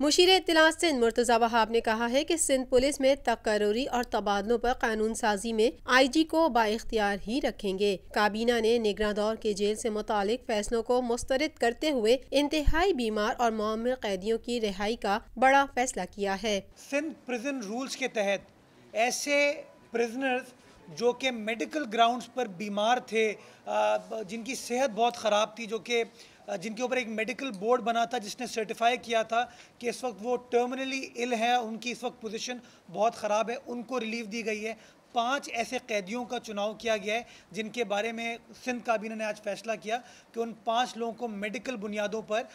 मुशीर इतलास सिंध मुर्तज़ा वहाब ने कहा है कि सिंध पुलिस में तकरी और तबादलों पर कानून साजी में आई जी को बाख्तियार ही रखेंगे काबीना ने निगरान दौर के जेल से मुतल फैसलों को मुस्तरद करते हुए इंतहाई बीमार और मामिल कैदियों की रिहाई का बड़ा फैसला किया है सिंध प्रिजन रूल्स के तहत ऐसे प्रिजनर्स जो कि मेडिकल ग्राउंड्स पर बीमार थे जिनकी सेहत बहुत ख़राब थी जो कि जिनके ऊपर एक मेडिकल बोर्ड बना था जिसने सर्टिफाई किया था कि इस वक्त वो टर्मिनली इल है उनकी इस वक्त पोजीशन बहुत ख़राब है उनको रिलीफ दी गई है पांच ऐसे कैदियों का चुनाव किया गया है जिनके बारे में सिंध काबीना ने आज फैसला किया कि उन पांच लोगों को मेडिकल बुनियादों पर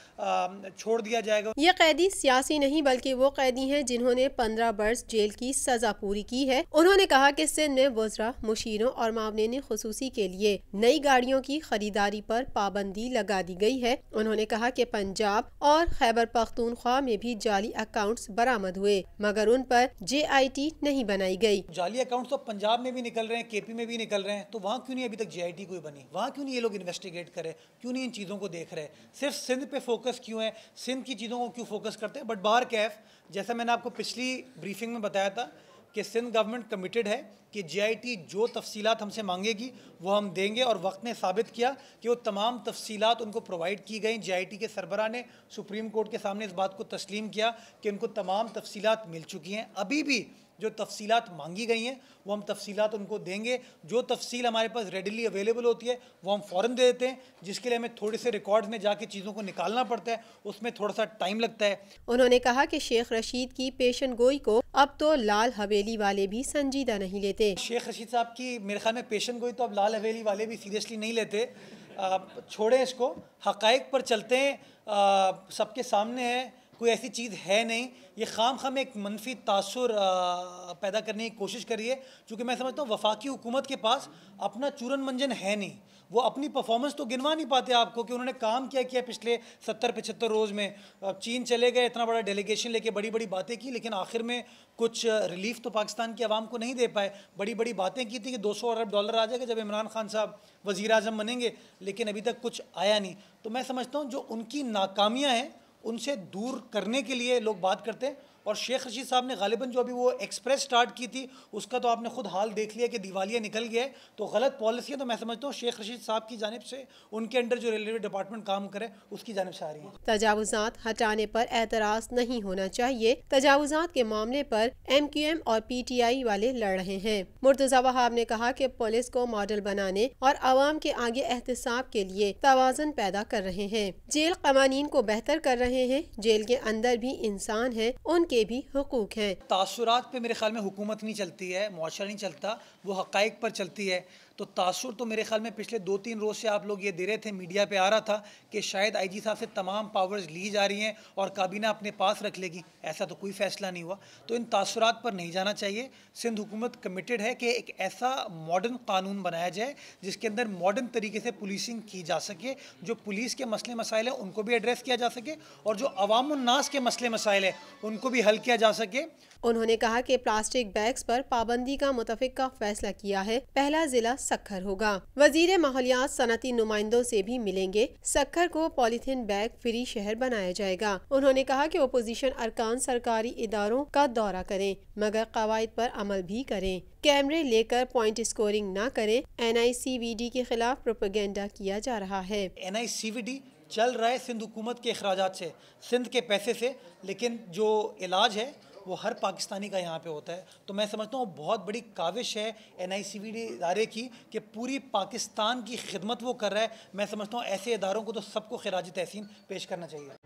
छोड़ दिया जाएगा ये कैदी सियासी नहीं बल्कि वो कैदी हैं जिन्होंने पंद्रह वर्ष जेल की सजा पूरी की है उन्होंने कहा कि सिंध में वजरा मुशीरों और मामले ने खसूसी के लिए नई गाड़ियों की खरीदारी पर पाबंदी लगा दी गई है उन्होंने कहा कि पंजाब और खैबर पख्तूनख्वा में भी जाली अकाउंट्स बरामद हुए मगर उन पर जे आई टी नहीं बनाई गयी जाली अकाउंट तो पंजाब में भी निकल रहे हैं केपी में भी निकल रहे हैं तो वहाँ क्यों नहीं अभी तक जीआईटी कोई बनी वहाँ क्यों नहीं ये लोग इन्वेस्टिगेट रहे क्यों नहीं इन चीज़ों को देख रहे सिर्फ सिंध पे फोकस क्यों है सिंध की चीज़ों को क्यों फोकस करते हैं बट बाहर कैफ जैसा मैंने आपको पिछली ब्रीफिंग में बताया था कि सिंध गवर्नमेंट कमिटेड है कि जी जो तफसीत हमसे मांगेगी वो हम देंगे और वक्त ने साबित किया कि वो तमाम तफसीलात उनको प्रोवाइड की गई जी के सरबरा ने सुप्रीम कोर्ट के सामने इस बात को तस्लीम किया कि उनको तमाम तफसीत मिल चुकी हैं अभी भी जो तफसीलात मांगी गई हैं वो हम तफसी उनको देंगे जो तफसील हमारे पास रेडिली अवेलेबल होती है वो हम फ़ौर दे देते हैं जिसके लिए हमें थोड़े से रिकॉर्ड में जाके चीज़ों को निकालना पड़ता है उसमें थोड़ा सा टाइम लगता है उन्होंने कहा कि शेख रशीद की पेशन गोई को अब तो लाल हवेली वाले भी संजीदा नहीं लेते शेख रशीद साहब की मेरे ख्याल में पेशन गोई तो अब लाल हवेली वाले भी सीरियसली नहीं लेते छोड़ें इसको हकैक पर चलते हैं सबके सामने है कोई ऐसी चीज़ है नहीं ये खाम खाम एक मनफी तासर पैदा करने की कोशिश कर रही है चूँकि मैं समझता हूँ वफाकी हुकूमत के पास अपना चूरन मंजन है नहीं वो अपनी परफॉर्मेंस तो गिनवा नहीं पाते आपको कि उन्होंने काम क्या किया पिछले सत्तर पचहत्तर रोज़ में अब चीन चले गए इतना बड़ा डेलीगेशन लेके बड़ी बड़ी बातें की लेकिन आखिर में कुछ रिलीफ तो पाकिस्तान की आवाम को नहीं दे पाए बड़ी बड़ी बातें की थी कि 200 अरब डॉलर आ जाएगा जब इमरान खान साहब वज़ी अजम बनेंगे लेकिन अभी तक कुछ आया नहीं तो मैं समझता हूँ जो उनकी नाकामियाँ हैं उनसे दूर करने के लिए लोग बात करते हैं और शेख रशीद साहब ने गालिबा जो अभी वो एक्सप्रेस स्टार्ट की थी उसका तो आपने खुद हाल देख लिया कि दिवालिया निकल गया है तो गलत पॉलिसी है तो मैं समझता हूँ शेख रशीद साहब की जानब से उनके अंडर जो रेलवे डिपार्टमेंट काम करे उसकी जानब से आ रही है तजावजात हटाने पर एतराज नहीं होना चाहिए तजावजात के मामले पर एम क्यू एम और पी टी आई वाले लड़ रहे हैं मुर्तजा वहाब ने कहा की पुलिस को मॉडल बनाने और आवाम के आगे एहतसाब के लिए तोजन पैदा कर रहे हैं जेल कवानीन को बेहतर कर रहे हैं जेल के अंदर भी इंसान है उनके के भी हकूक़ है तासुरात पे मेरे ख्याल में हुकूमत नहीं चलती है मुआरा नहीं चलता वो हक़ पर चलती है तो तासुर तो मेरे ख्याल में पिछले दो तीन रोज़ से आप लोग ये दे रहे थे मीडिया पे आ रहा था कि शायद आईजी साहब से तमाम पावर्स ली जा रही हैं और काबीना अपने पास रख लेगी ऐसा तो कोई फैसला नहीं हुआ तो इन तासुरात पर नहीं जाना चाहिए सिंध हुकूमत कमिटेड है कि एक ऐसा मॉडर्न कानून बनाया जाए जिसके अंदर मॉडर्न तरीके से पुलिसिंग की जा सके जो पुलिस के मसले मसाइल हैं उनको भी एड्रेस किया जा सके और जो अवामनास के मसले मसाइल हैं उनको भी हल किया जा सके उन्होंने कहा कि प्लास्टिक बैग्स पर पाबंदी का का फैसला किया है पहला जिला सखर होगा वजीर माहौलियात सनती नुमाइंदों से भी मिलेंगे सखर को पॉलीथीन बैग फ्री शहर बनाया जाएगा उन्होंने कहा कि ओपोजिशन अरकान सरकारी इदारों का दौरा करें मगर कवायद पर अमल भी करें कैमरे लेकर पॉइंट स्कोरिंग न करें N I C V D के खिलाफ प्रोपोगंडा किया जा रहा है N I C V D चल रहा है सिंध हुकूमत के अखराज से सिंध के पैसे से लेकिन जो इलाज है वो हर पाकिस्तानी का यहाँ पे होता है तो मैं समझता हूँ बहुत बड़ी काविश है एन आई सी इदारे की कि पूरी पाकिस्तान की खिदमत वो कर रहा है मैं समझता हूँ ऐसे इदारों को तो सबको खराज तहसीन पेश करना चाहिए